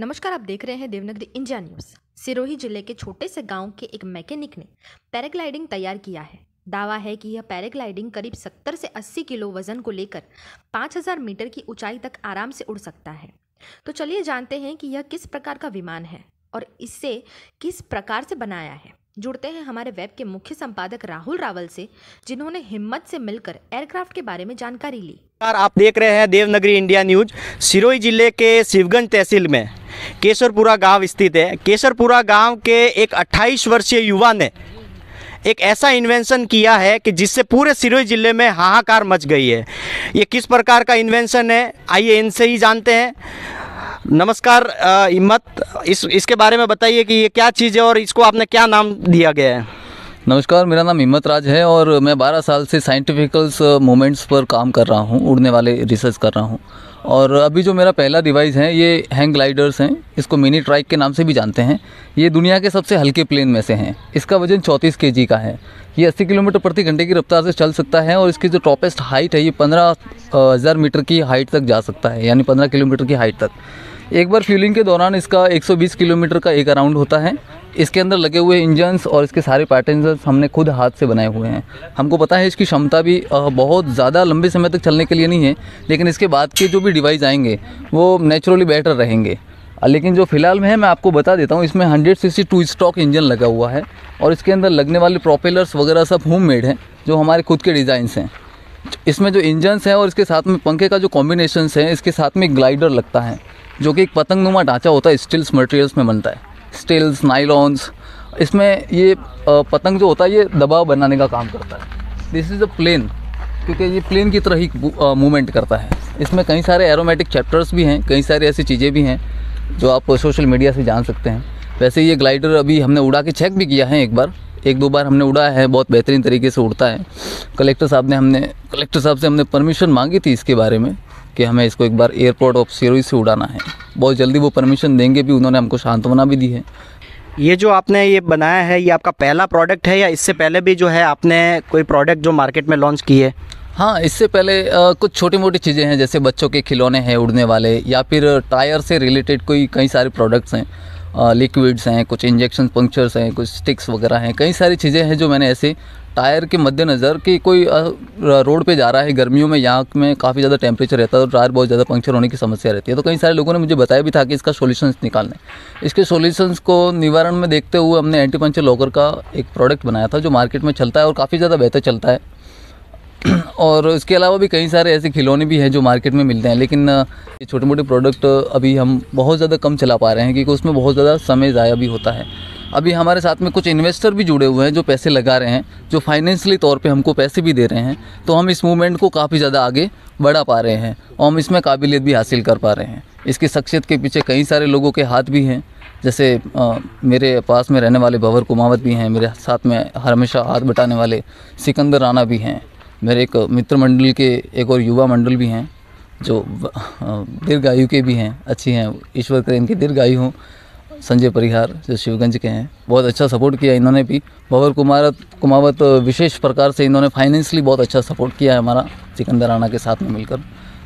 नमस्कार आप देख रहे हैं देवनगरी इंडिया न्यूज़ सिरोही जिले के छोटे से गांव के एक मैकेनिक ने पैराग्लाइडिंग तैयार किया है दावा है कि यह पैराग्लाइडिंग करीब 70 से 80 किलो वजन को लेकर 5000 मीटर की ऊंचाई तक आराम से उड़ सकता है तो चलिए जानते हैं कि यह किस प्रकार का विमान है और इसे किस प्रकार से बनाया है जुड़ते हैं हमारे वेब के मुख्य संपादक राहुल रावल से जिन्होंने हिम्मत से मिलकर एयरक्राफ्ट के बारे में जानकारी ली आप देख रहे हैं देवनगरी इंडिया न्यूज सिरोही जिले के शिवगंज तहसील में केसरपुरा गांव स्थित है केसरपुरा गांव के एक 28 वर्षीय युवा ने एक ऐसा इन्वेंशन किया है कि जिससे पूरे सिरोही ज़िले में हाहाकार मच गई है ये किस प्रकार का इन्वेंशन है आइए इनसे ही जानते हैं नमस्कार हिम्मत इस इसके बारे में बताइए कि ये क्या चीज़ है और इसको आपने क्या नाम दिया गया है नमस्कार मेरा नाम हिम्मत राज है और मैं 12 साल से साइंटिफिकल्स मूवमेंट्स पर काम कर रहा हूँ उड़ने वाले रिसर्च कर रहा हूँ और अभी जो मेरा पहला डिवाइस है ये हैंग ग्लाइडर्स हैं इसको मिनी ट्राइक के नाम से भी जानते हैं ये दुनिया के सबसे हल्के प्लेन में से हैं इसका वजन चौंतीस के का है ये 80 किलोमीटर प्रति घंटे की रफ्तार से चल सकता है और इसकी जो टॉपेस्ट हाइट है ये पंद्रह हज़ार मीटर की हाइट तक जा सकता है यानी पंद्रह किलोमीटर की हाइट तक एक बार फ्यूलिंग के दौरान इसका 120 किलोमीटर का एक अराउंड होता है इसके अंदर लगे हुए इंजन्स और इसके सारे पैटर्न हमने खुद हाथ से बनाए हुए हैं हमको पता है इसकी क्षमता भी बहुत ज़्यादा लंबे समय तक चलने के लिए नहीं है लेकिन इसके बाद के जो भी डिवाइस आएंगे वो नेचुरली बेटर रहेंगे लेकिन जो फ़िलहाल में है मैं आपको बता देता हूँ इसमें hundred C two stroke engine लगा हुआ है और इसके अंदर लगने वाले प्रोपेलर्स वगैरह सब होम मेड हैं जो हमारे खुद के डिज़ाइंस हैं इसमें जो इंजन्स हैं और इसके साथ में पंखे का जो कॉम्बिनेशन है इसके साथ में ग्लाइडर लगता है जो कि एक पतंग नुमा ढांचा होता है स्टील्स मटेरियल्स में बनता है स्टिल्स नाइलॉन्स इसमें ये पतंग जो होता है ये दबाव बनाने का काम करता है दिस इज़ अ प्लेन क्योंकि ये प्लेन की तरह ही मूवमेंट करता है इसमें कई सारे एरोमेटिक चैप्टर्स भी हैं कई सारी ऐसी चीज़ें भी हैं जो आप सोशल मीडिया से जान सकते हैं वैसे ये ग्लाइडर अभी हमने उड़ा के चेक भी किया है एक बार एक दो बार हमने उड़ाया है बहुत बेहतरीन तरीके से उड़ता है कलेक्टर साहब ने हमने कलेक्टर साहब से हमने परमिशन मांगी थी इसके बारे में कि हमें इसको एक बार एयरपोर्ट ऑफ सिरोही से उड़ाना है बहुत जल्दी वो परमिशन देंगे भी उन्होंने हमको सांत्वना भी दी है ये जो आपने ये बनाया है ये आपका पहला प्रोडक्ट है या इससे पहले भी जो है आपने कोई प्रोडक्ट जो मार्केट में लॉन्च की है हाँ इससे पहले आ, कुछ छोटी मोटी चीज़ें हैं जैसे बच्चों के खिलौने हैं उड़ने वाले या फिर टायर से रिलेटेड कोई कई सारे प्रोडक्ट्स हैं लिक्विड्स हैं कुछ इंजेक्शन पंक्चर्स हैं कुछ स्टिक्स वगैरह हैं कई सारी चीज़ें हैं जो मैंने ऐसे टायर के मद्देनज़र कि कोई रोड पे जा रहा है गर्मियों में यहाँ में काफ़ी ज़्यादा टेम्परेचर रहता है और टायर बहुत ज़्यादा पंक्चर होने की समस्या रहती है तो कई सारे लोगों ने मुझे बताया भी था कि इसका सोल्यूशंस निकालने इसके सोल्यूशंस को निवारण में देखते हुए हमने एंटी पंचर लॉकर का एक प्रोडक्ट बनाया था जो मार्केट में चलता है और काफ़ी ज़्यादा बेहतर चलता है और इसके अलावा भी कई सारे ऐसे खिलौने भी हैं जो मार्केट में मिलते हैं लेकिन ये छोटे मोटे प्रोडक्ट अभी हम बहुत ज़्यादा कम चला पा रहे हैं क्योंकि उसमें बहुत ज़्यादा समय ज़ाया भी होता है अभी हमारे साथ में कुछ इन्वेस्टर भी जुड़े हुए हैं जो पैसे लगा रहे हैं जो फाइनेंशियली तौर पे हमको पैसे भी दे रहे हैं तो हम इस मूवमेंट को काफ़ी ज़्यादा आगे बढ़ा पा रहे हैं और हम इसमें काबिलियत भी हासिल कर पा रहे हैं इसकी शख्सियत के पीछे कई सारे लोगों के हाथ भी हैं जैसे आ, मेरे पास में रहने वाले भंवर कुमावत भी हैं मेरे साथ में हमेशा हाथ बटाने वाले सिकंदर राना भी हैं मेरे एक मित्र मंडल के एक और युवा मंडल भी हैं जो दीर्घ आयु के भी हैं अच्छी हैं ईश्वर करें इनकी दीर्घ आयु हों संजय परिहार जो शिवगंज के हैं बहुत अच्छा सपोर्ट किया इन्होंने भी भवर कुमार कुमावत विशेष प्रकार से इन्होंने फाइनेंशली बहुत अच्छा सपोर्ट किया है हमारा सिकंदर राणा के साथ में मिलकर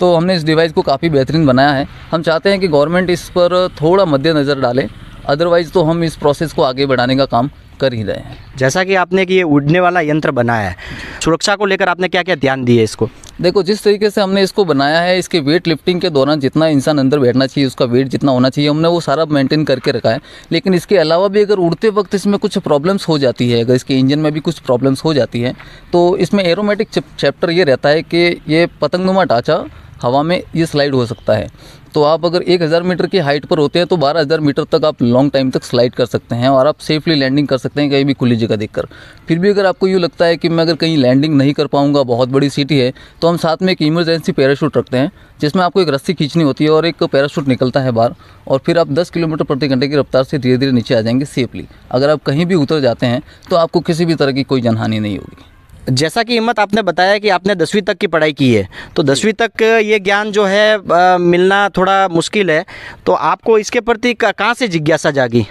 तो हमने इस डिवाइस को काफ़ी बेहतरीन बनाया है हम चाहते हैं कि गवर्नमेंट इस पर थोड़ा मद्देनज़र डाले अदरवाइज़ तो हम इस प्रोसेस को आगे बढ़ाने का काम कर ही रहे हैं जैसा कि आपने कि ये उड़ने वाला यंत्र बनाया है सुरक्षा को लेकर आपने क्या क्या ध्यान दिए इसको देखो जिस तरीके से हमने इसको बनाया है इसके वेट लिफ्टिंग के दौरान जितना इंसान अंदर बैठना चाहिए उसका वेट जितना होना चाहिए हमने वो सारा मेंटेन करके रखा है लेकिन इसके अलावा भी अगर उड़ते वक्त इसमें कुछ प्रॉब्लम्स हो जाती है अगर इसके इंजन में भी कुछ प्रॉब्लम्स हो जाती है तो इसमें एरोमेटिक चैप्टर ये रहता है कि ये पतंगनुमा ढांचा हवा में ये स्लाइड हो सकता है तो आप अगर एक हज़ार मीटर की हाइट पर होते हैं तो बारह हज़ार मीटर तक आप लॉन्ग टाइम तक स्लाइड कर सकते हैं और आप सेफली लैंडिंग कर सकते हैं कहीं भी खुली जगह देखकर फिर भी अगर आपको यूँ लगता है कि मैं अगर कहीं लैंडिंग नहीं कर पाऊँगा बहुत बड़ी सिटी है तो हम साथ में एक इमरजेंसी पैराशूट रखते हैं जिसमें आपको एक रस्सी खींचनी होती है और एक पैराशूट निकलता है बाहर और फिर आप दस किलोमीटर प्रति घंटे की रफ्तार से धीरे धीरे नीचे आ जाएंगे सेफली अगर आप कहीं भी उतर जाते हैं तो आपको किसी भी तरह की कोई जनहानि नहीं होगी जैसा कि हिम्मत आपने बताया कि आपने दसवीं तक की पढ़ाई की है तो दसवीं तक ये ज्ञान जो है आ, मिलना थोड़ा मुश्किल है तो आपको इसके प्रति कहाँ से जिज्ञासा जागी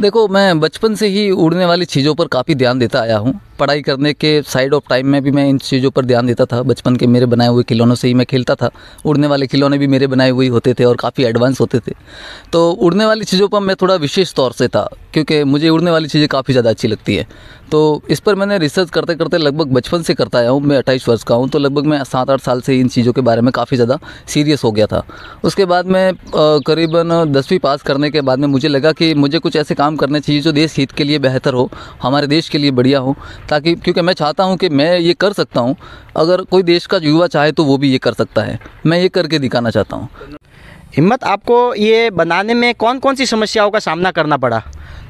देखो मैं बचपन से ही उड़ने वाली चीज़ों पर काफ़ी ध्यान देता आया हूँ पढ़ाई करने के साइड ऑफ टाइम में भी मैं इन चीज़ों पर ध्यान देता था बचपन के मेरे बनाए हुए खिलौनों से ही मैं खेलता था उड़ने वाले खिलौने भी मेरे बनाए हुए होते थे और काफ़ी एडवांस होते थे तो उड़ने वाली चीज़ों पर मैं थोड़ा विशेष तौर से था क्योंकि मुझे उड़ने वाली चीज़ें काफ़ी ज़्यादा अच्छी लगती है तो इस पर मैंने रिसर्च करते करते लगभग बचपन से करता आया हूँ मैं अट्ठाईस वर्ष का हूँ तो लगभग मैं सात आठ साल से इन चीज़ों के बारे में काफ़ी ज़्यादा सीरियस हो गया था उसके बाद मैं करीबन दसवीं पास करने के बाद में मुझे लगा कि मुझे कुछ ऐसे काम करने चाहिए जो देश हित के लिए बेहतर हो हमारे देश के लिए बढ़िया हो ताकि क्योंकि मैं चाहता हूँ कि मैं ये कर सकता हूँ अगर कोई देश का युवा चाहे तो वो भी ये कर सकता है मैं ये करके दिखाना चाहता हूँ हिम्मत आपको ये बनाने में कौन कौन सी समस्याओं का सामना करना पड़ा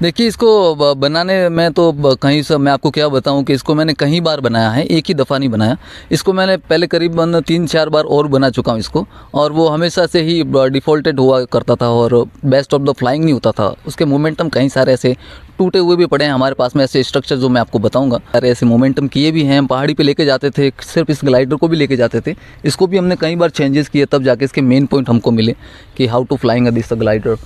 देखिए इसको बनाने में तो कहीं से मैं आपको क्या बताऊं कि इसको मैंने कई बार बनाया है एक ही दफ़ा नहीं बनाया इसको मैंने पहले करीबन तीन चार बार और बना चुका हूं इसको और वो हमेशा से ही डिफ़ॉल्टेड हुआ करता था और बेस्ट ऑफ द फ्लाइंग नहीं होता था उसके मोमेंटम कहीं सारे ऐसे टूटे हुए भी पड़े हैं हमारे पास में ऐसे स्ट्रक्चर जो मैं आपको बताऊँगा सारे ऐसे मोमेंटम किए भी हैं पहाड़ी पर लेके जाते थे सिर्फ इस ग्लाइडर को भी लेके जाते थे इसको भी हमने कई बार चेंजेस किए तब जाके इसके मेन पॉइंट हमको मिले कि how to flying this glider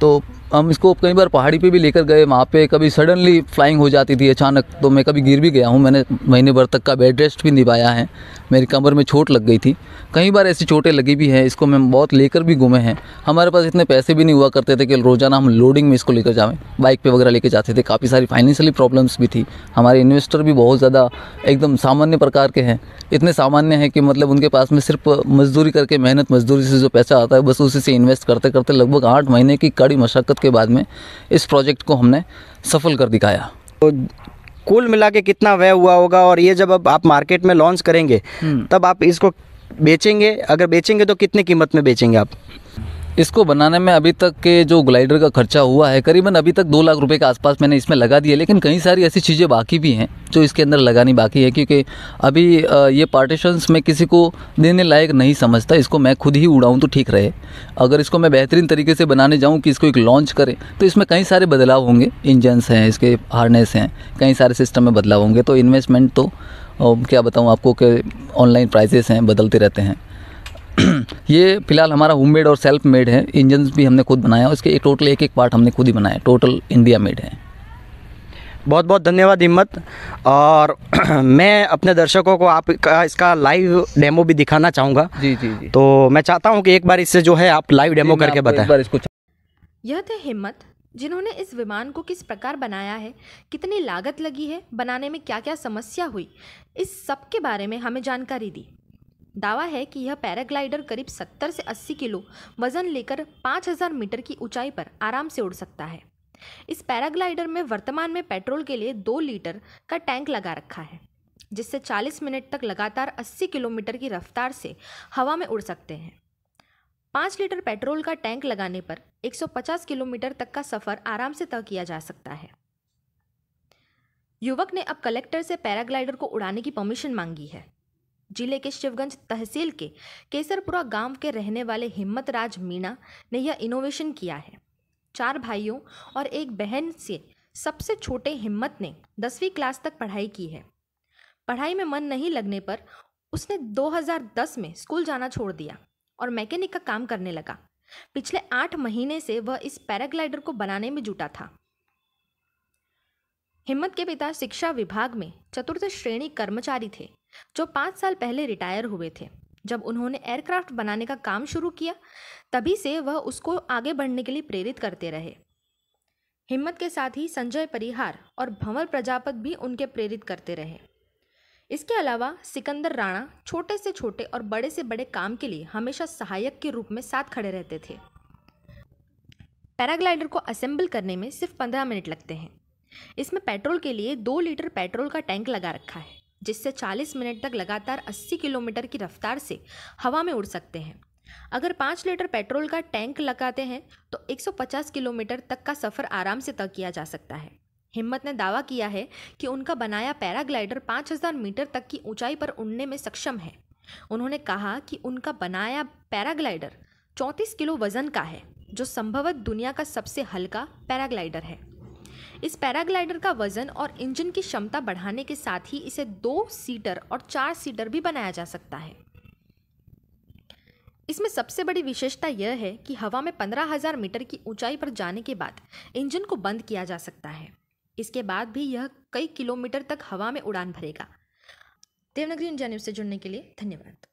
तो हम इसको कई बार पहाड़ी पे भी लेकर गए वहाँ पे कभी सडनली फ्लाइंग हो जाती थी अचानक तो मैं कभी गिर भी गया हूँ मैंने महीने भर तक का बेड रेस्ट भी निभाया है मेरी कमर में चोट लग गई थी कई बार ऐसी चोटें लगी भी हैं इसको मैं बहुत लेकर भी घूमे हैं हमारे पास इतने पैसे भी नहीं हुआ करते थे कि रोज़ाना हम लोडिंग में इसको लेकर जाएँ बाइक पे वगैरह लेकर जाते थे काफ़ी सारी फाइनेंशियली प्रॉब्लम्स भी थी हमारे इन्वेस्टर भी बहुत ज़्यादा एकदम सामान्य प्रकार के हैं इतने सामान्य हैं कि मतलब उनके पास में सिर्फ मजदूरी करके मेहनत मजदूरी से जो पैसा आता है बस उसी से इन्वेस्ट करते करते लगभग आठ महीने की कड़ी मशक्क़त के बाद में इस प्रोजेक्ट को हमने सफल कर दिखाया तो कुल मिला के कितना व्यय हुआ होगा और ये जब अब आप मार्केट में लॉन्च करेंगे हम्म। तब आप इसको बेचेंगे अगर बेचेंगे तो कितने कीमत में बेचेंगे आप इसको बनाने में अभी तक के जो ग्लाइडर का खर्चा हुआ है करीबन अभी तक दो लाख रुपए के आसपास मैंने इसमें लगा दिए लेकिन कई सारी ऐसी चीज़ें बाकी भी हैं जो इसके अंदर लगानी बाकी है क्योंकि अभी ये पार्टीशंस में किसी को देने लायक नहीं समझता इसको मैं खुद ही उड़ाऊँ तो ठीक रहे अगर इसको मैं बेहतरीन तरीके से बनाने जाऊँ कि इसको एक लॉन्च करें तो इसमें कई सारे बदलाव होंगे इंजनस हैं इसके हार्नेस हैं कई सारे सिस्टम में बदलाव होंगे तो इन्वेस्टमेंट तो क्या बताऊँ आपको कि ऑनलाइन प्राइसेस हैं बदलते रहते हैं ये फिलहाल हमारा होम मेड और सेल्फ मेड है इंजन भी हमने खुद बनाया इसके एक टोटल एक एक पार्ट हमने खुद ही बनाया टोटल इंडिया मेड है बहुत बहुत धन्यवाद हिम्मत और मैं अपने दर्शकों को आपका इसका लाइव डेमो भी दिखाना चाहूँगा जी जी जी तो मैं चाहता हूँ कि एक बार इससे जो है आप लाइव डेमो करके बताएं इसको यह थे हिम्मत जिन्होंने इस विमान को किस प्रकार बनाया है कितनी लागत लगी है बनाने में क्या क्या समस्या हुई इस सब के बारे में हमें जानकारी दी दावा है कि यह पैराग्लाइडर करीब 70 से 80 किलो वजन लेकर 5000 मीटर की ऊंचाई पर आराम से उड़ सकता है इस पैराग्लाइडर में वर्तमान में पेट्रोल के लिए दो लीटर का टैंक लगा रखा है जिससे 40 मिनट तक लगातार 80 किलोमीटर की रफ्तार से हवा में उड़ सकते हैं पाँच लीटर पेट्रोल का टैंक लगाने पर 150 किलोमीटर तक का सफ़र आराम से तय किया जा सकता है युवक ने अब कलेक्टर से पैराग्लाइडर को उड़ाने की परमिशन मांगी है जिले के शिवगंज तहसील के केसरपुरा गांव के रहने वाले हिम्मत राज मीणा ने यह इनोवेशन किया है चार भाइयों और एक बहन से सबसे छोटे हिम्मत ने दसवीं क्लास तक पढ़ाई की है पढ़ाई में मन नहीं लगने पर उसने 2010 में स्कूल जाना छोड़ दिया और मैकेनिक का काम करने लगा पिछले आठ महीने से वह इस पैराग्लाइडर को बनाने में जुटा था हिम्मत के पिता शिक्षा विभाग में चतुर्थ श्रेणी कर्मचारी थे जो पाँच साल पहले रिटायर हुए थे जब उन्होंने एयरक्राफ्ट बनाने का काम शुरू किया तभी से वह उसको आगे बढ़ने के लिए प्रेरित करते रहे हिम्मत के साथ ही संजय परिहार और भंवर प्रजापत भी उनके प्रेरित करते रहे इसके अलावा सिकंदर राणा छोटे से छोटे और बड़े से बड़े काम के लिए हमेशा सहायक के रूप में साथ खड़े रहते थे पैराग्लाइडर को असेंबल करने में सिर्फ पंद्रह मिनट लगते हैं इसमें पेट्रोल के लिए दो लीटर पेट्रोल का टैंक लगा रखा है जिससे 40 मिनट तक लगातार 80 किलोमीटर की रफ्तार से हवा में उड़ सकते हैं अगर पाँच लीटर पेट्रोल का टैंक लगाते हैं तो 150 किलोमीटर तक का सफ़र आराम से तय किया जा सकता है हिम्मत ने दावा किया है कि उनका बनाया पैराग्लाइडर 5000 मीटर तक की ऊंचाई पर उड़ने में सक्षम है उन्होंने कहा कि उनका बनाया पैराग्लाइडर चौंतीस किलो वजन का है जो संभवत दुनिया का सबसे हल्का पैराग्लाइडर है इस पैराग्लाइडर का वजन और इंजन की क्षमता बढ़ाने के साथ ही इसे दो सीटर और चार सीटर भी बनाया जा सकता है इसमें सबसे बड़ी विशेषता यह है कि हवा में 15,000 मीटर की ऊंचाई पर जाने के बाद इंजन को बंद किया जा सकता है इसके बाद भी यह कई किलोमीटर तक हवा में उड़ान भरेगा देवनगरी इंडिया न्यूज़ से जुड़ने के लिए धन्यवाद